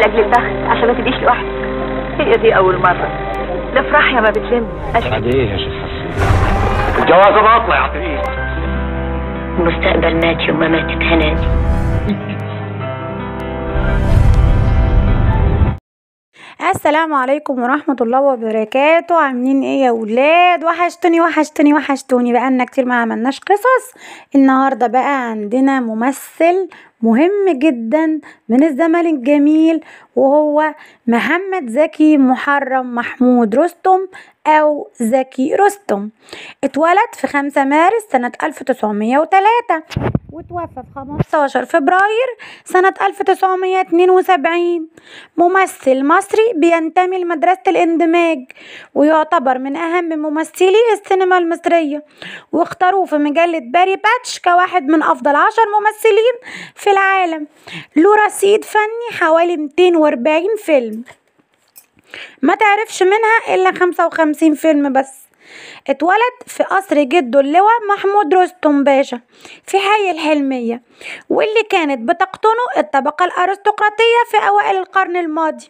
لاجل البخت عشان ما تبقيش لوحدك هي دي اول مره ده يا ما بتلم ايه يا شيخ حسين الجوازه باطله يا عطريس المستقبل مات يوم ما ماتت هنادي السلام عليكم ورحمة الله وبركاته عاملين ايه يا ولاد وحشتوني وحشتوني وحشتوني بقالنا كتير ما عملناش قصص النهاردة بقى عندنا ممثل مهم جدا من الزمن الجميل وهو محمد زكي محرم محمود رستم أو زكي رستم اتولد في 5 مارس سنة 1903 وتوفى في 15 فبراير سنة 1972 ممثل مصري بينتمي لمدرسة الاندماج ويعتبر من أهم ممثلي السينما المصرية واختاروه في مجلة باري باتش كواحد من أفضل عشر ممثلين في العالم له رصيد فني حوالي 200 وأربعين فيلم ما تعرفش منها إلا خمسة وخمسين فيلم بس اتولد في قصر جده اللواء محمود رستم باشا في حي الحلمية واللي كانت بتقطنه الطبقة الأرستقراطية في أوائل القرن الماضي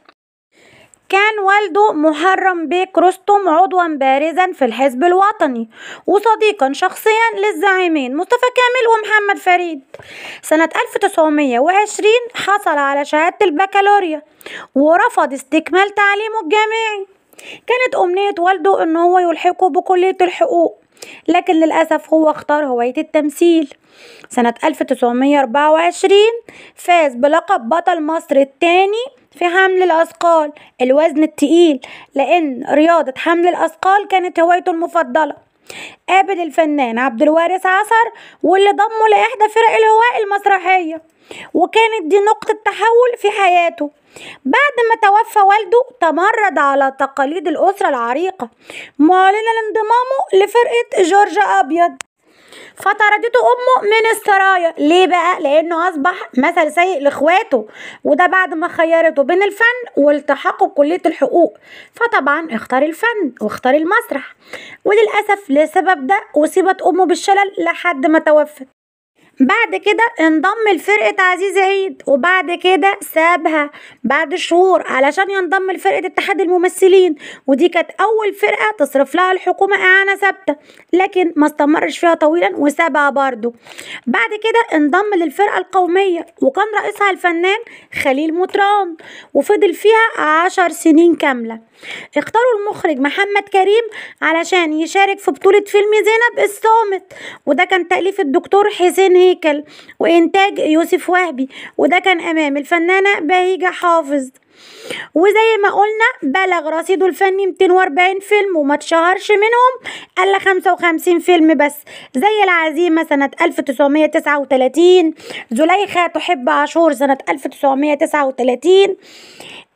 كان والده محرم بيك رستم عضوا بارزا في الحزب الوطني وصديقا شخصيا للزعيمين مصطفى كامل ومحمد فريد سنة 1920 حصل على شهادة البكالوريا ورفض استكمال تعليمه الجامعي كانت أمنية والده إن هو يلحقه بكلية الحقوق لكن للأسف هو اختار هواية التمثيل سنة 1924 فاز بلقب بطل مصر الثاني في حمل الأثقال الوزن التقيل لأن رياضة حمل الأثقال كانت هوايته المفضلة قابل الفنان عبد الوارث عصر واللي ضمه لإحدى فرق الهواء المسرحية وكانت دي نقطة تحول في حياته بعد ما توفى والده تمرد على تقاليد الأسرة العريقة معلنا انضمامه لفرقة جورج أبيض فطردته امه من السرايا ليه بقى لانه اصبح مثل سيء لاخواته وده بعد ما خيرته بين الفن والتحاقه بكليه الحقوق فطبعا اختار الفن واختار المسرح وللاسف لسبب ده اصيبت امه بالشلل لحد ما توفت بعد كده انضم لفرقة عزيز عيد وبعد كده سابها بعد شهور علشان ينضم لفرقة اتحاد الممثلين ودي كانت أول فرقة تصرف لها الحكومة إعانة ثابتة لكن ما استمرش فيها طويلا وسابها برضه بعد كده انضم للفرقة القومية وكان رئيسها الفنان خليل مطران وفضل فيها عشر سنين كاملة اختاروا المخرج محمد كريم علشان يشارك في بطولة فيلم زينب الصامت وده كان تأليف الدكتور حسين هي هيكل وإنتاج يوسف وهبي وده كان أمام الفنانة بهيجة حافظ وزي ما قلنا بلغ رصيده الفني 240 فيلم وما تشهرش منهم الا 55 فيلم بس زي العزيمة سنة 1939 زليخة تحب عاشور سنة 1939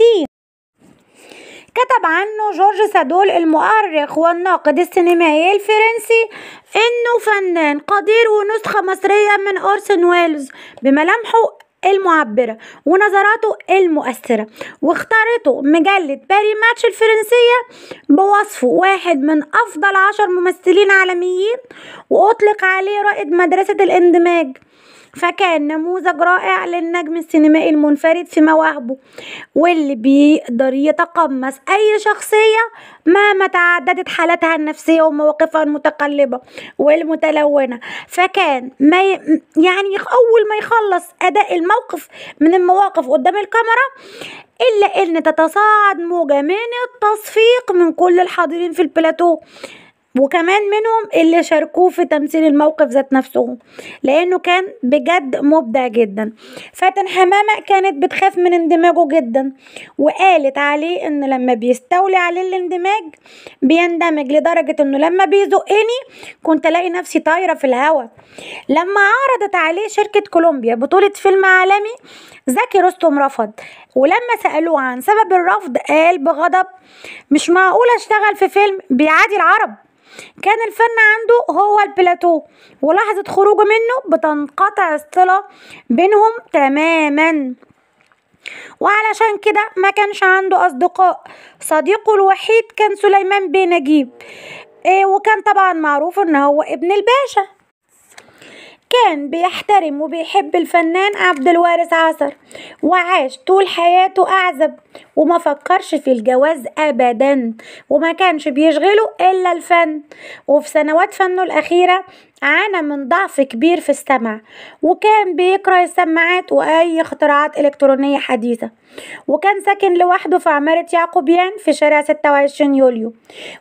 التي كتب عنه جورج سادول المؤرخ والناقد السينمائي الفرنسي انه فنان قدير ونسخة مصرية من اورسن ويلز بملامحه المعبرة ونظراته المؤثرة واختارته مجلة باري ماتش الفرنسية بوصفه واحد من أفضل عشر ممثلين عالميين وأطلق عليه رائد مدرسة الاندماج فكان نموذج رائع للنجم السينمائي المنفرد في مواهبه واللي بيقدر يتقمص أي شخصية مهما تعددت حالتها النفسية ومواقفها المتقلبة والمتلونة فكان ما ي... يعني أول ما يخلص أداء الموقف من المواقف قدام الكاميرا إلا إن تتصاعد موجة من التصفيق من كل الحاضرين في البلاتو وكمان منهم اللي شاركوه في تمثيل الموقف ذات نفسه لانه كان بجد مبدع جدا فاتن حمامة كانت بتخاف من اندماجه جدا وقالت عليه ان لما بيستولي عليه الاندماج بيندمج لدرجة انه لما بيزقني كنت الاقي نفسي طايرة في الهوا لما عرضت عليه شركة كولومبيا بطولة فيلم عالمي زكي رستم رفض ولما سألوه عن سبب الرفض قال بغضب مش معقول اشتغل في فيلم بيعادي العرب كان الفن عنده هو البلاتو ولحظة خروجه منه بتنقطع الصلة بينهم تماما وعلشان كده ما كانش عنده أصدقاء صديقه الوحيد كان سليمان بن نجيب إيه وكان طبعا معروف ان هو ابن الباشا كان بيحترم وبيحب الفنان عبد الوارث عصر وعاش طول حياته أعزب وما فكرش في الجواز أبدا وما كانش بيشغله إلا الفن وفي سنوات فنه الأخيرة عانى من ضعف كبير في السمع وكان بيكره السماعات وأي اختراعات إلكترونية حديثة وكان ساكن لوحده في عمارة يعقوبيان في شارع 26 يوليو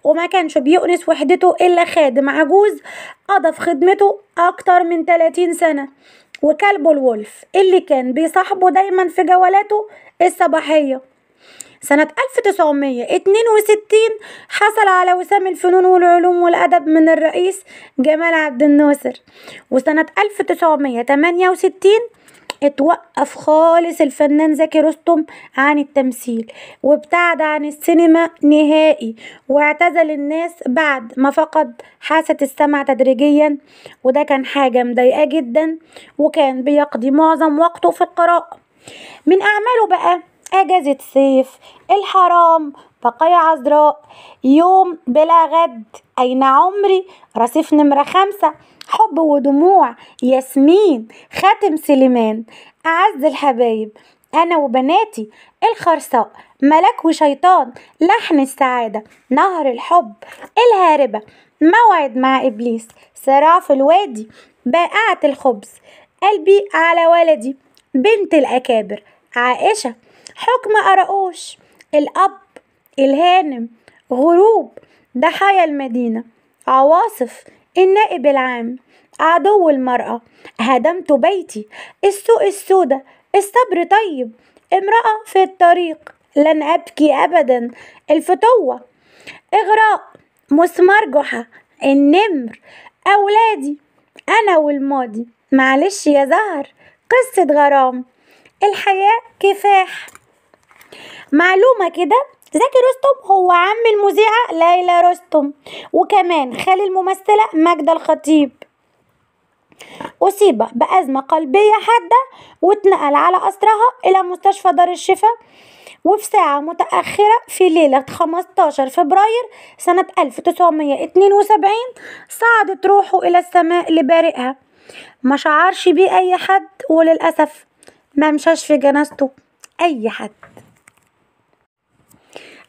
وما كانش بيؤنس وحدته إلا خادم عجوز قضى في خدمته أكتر من 30 سنة وكلبه الولف اللي كان بيصاحبه دايما في جولاته الصباحيه سنة 1962 حصل على وسام الفنون والعلوم والأدب من الرئيس جمال عبد الناصر وسنة 1968 اتوقف خالص الفنان زكي رستم عن التمثيل وابتعد عن السينما نهائي واعتزل الناس بعد ما فقد حاسة السمع تدريجيا وده كان حاجة مضايقاه جدا وكان بيقضي معظم وقته في القراءة من أعماله بقى أجازة صيف الحرام بقايا عذراء يوم بلا غد أين عمري رصيف نمرة خمسة حب ودموع ياسمين خاتم سليمان أعز الحبايب أنا وبناتي الخرصاء ملك وشيطان لحن السعادة نهر الحب الهاربة موعد مع إبليس صراع في الوادي بائعة الخبز قلبي على ولدي بنت الأكابر عائشة حكم أراؤوش الأب الهانم غروب ضحايا المدينة عواصف النائب العام عدو المرأة هدمت بيتي السوق السودة الصبر طيب امرأة في الطريق لن أبكي أبدا الفتوة إغراء مسمار جحا النمر أولادي أنا والماضي معلش يا زهر قصة غرام الحياة كفاح معلومة كده زكي رستم هو عم المذيعة ليلى رستم وكمان خال الممثلة ماجدة الخطيب أصيب بأزمة قلبية حادة واتنقل على أسرها إلى مستشفى دار الشفاء وفي ساعة متأخرة في ليلة 15 فبراير سنة 1972 صعدت روحه إلى السماء لبارئها ما شعرش بيه أي حد وللأسف ما مشاش في جنازته أي حد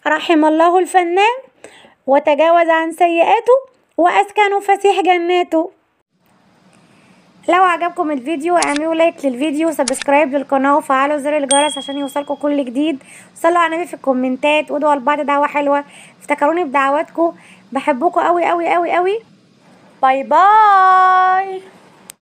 رحم الله الفنان وتجاوز عن سيئاته وأسكنه فسيح جناته لو عجبكم الفيديو اعملوا لايك للفيديو سبسكرايب للقناة وفعلوا زر الجرس عشان يوصلكم كل جديد صلوا على النبي في الكومنتات وادعوا لبعض دعوة حلوة افتكروني بدعواتكم بحبكم قوي قوي قوي قوي باي باي